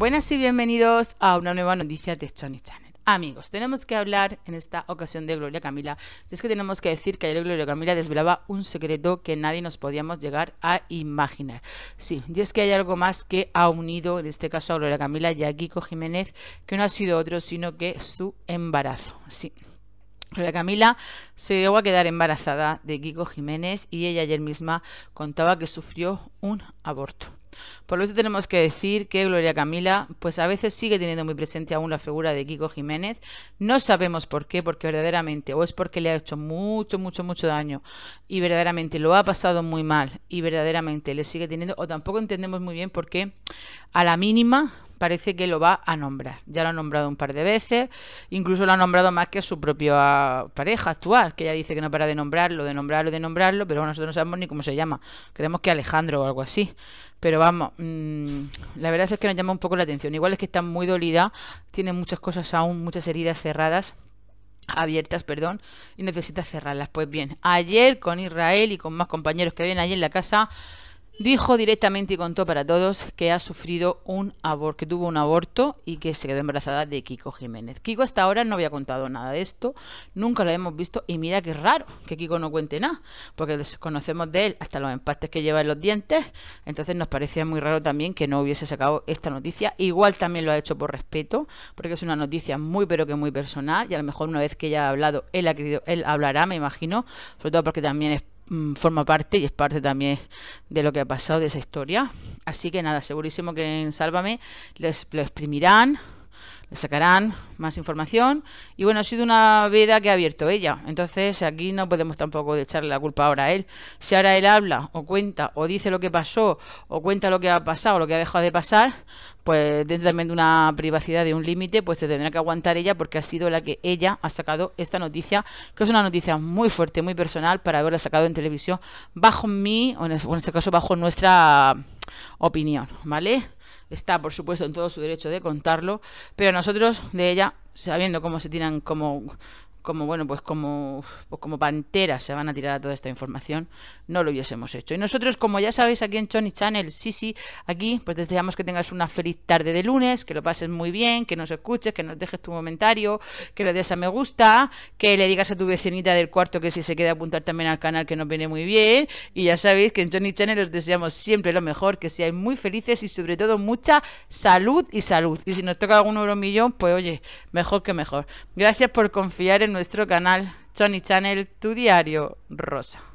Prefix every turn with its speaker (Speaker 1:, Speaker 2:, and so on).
Speaker 1: Buenas y bienvenidos a una nueva noticia de Sony Channel. Amigos, tenemos que hablar en esta ocasión de Gloria Camila. Es que tenemos que decir que ayer Gloria Camila desvelaba un secreto que nadie nos podíamos llegar a imaginar. Sí, y es que hay algo más que ha unido, en este caso a Gloria Camila y a Kiko Jiménez, que no ha sido otro sino que su embarazo. Sí. Gloria Camila se llegó a quedar embarazada de Kiko Jiménez y ella ayer misma contaba que sufrió un aborto. Por lo tenemos que decir que Gloria Camila, pues a veces sigue teniendo muy presente aún la figura de Kiko Jiménez. No sabemos por qué, porque verdaderamente, o es porque le ha hecho mucho, mucho, mucho daño y verdaderamente lo ha pasado muy mal y verdaderamente le sigue teniendo, o tampoco entendemos muy bien por qué a la mínima parece que lo va a nombrar. Ya lo ha nombrado un par de veces, incluso lo ha nombrado más que a su propia pareja actual, que ella dice que no para de nombrarlo, de nombrarlo, de nombrarlo, pero nosotros no sabemos ni cómo se llama. Creemos que Alejandro o algo así. Pero vamos, mm, la verdad es que nos llama un poco la atención. Igual es que está muy dolida, tiene muchas cosas aún, muchas heridas cerradas abiertas, perdón, y necesita cerrarlas. Pues bien, ayer con Israel y con más compañeros que vienen ahí en la casa, Dijo directamente y contó para todos que ha sufrido un aborto, que tuvo un aborto y que se quedó embarazada de Kiko Jiménez. Kiko hasta ahora no había contado nada de esto, nunca lo hemos visto y mira que raro que Kiko no cuente nada, porque desconocemos de él hasta los empates que lleva en los dientes, entonces nos parecía muy raro también que no hubiese sacado esta noticia. Igual también lo ha hecho por respeto, porque es una noticia muy pero que muy personal y a lo mejor una vez que ya ha hablado, él, ha querido, él hablará, me imagino, sobre todo porque también es Mm, forma parte y es parte también de lo que ha pasado de esa historia. Así que nada, segurísimo que en Sálvame les, lo exprimirán, le sacarán más información. Y bueno, ha sido una veda que ha abierto ella. Entonces aquí no podemos tampoco echarle la culpa ahora a él. Si ahora él habla o cuenta o dice lo que pasó o cuenta lo que ha pasado o lo que ha dejado de pasar, pues dentro también de una privacidad, de un límite, pues te tendrá que aguantar ella porque ha sido la que ella ha sacado esta noticia, que es una noticia muy fuerte, muy personal para haberla sacado en televisión bajo mí o en este caso bajo nuestra opinión, ¿vale? Está, por supuesto, en todo su derecho de contarlo, pero nosotros de ella, sabiendo cómo se tiran, como como bueno, pues como, pues como panteras se van a tirar a toda esta información, no lo hubiésemos hecho. Y nosotros, como ya sabéis, aquí en Johnny Channel, sí, sí, aquí, pues deseamos que tengas una feliz tarde de lunes, que lo pases muy bien, que nos escuches, que nos dejes tu comentario, que le des a me gusta, que le digas a tu vecinita del cuarto que si se queda apuntar también al canal que nos viene muy bien. Y ya sabéis que en Johnny Channel os deseamos siempre lo mejor, que seáis muy felices y sobre todo mucha salud y salud. Y si nos toca algún euro millón, pues oye, mejor que mejor. Gracias por confiar en nuestro canal Johnny Channel, tu diario rosa.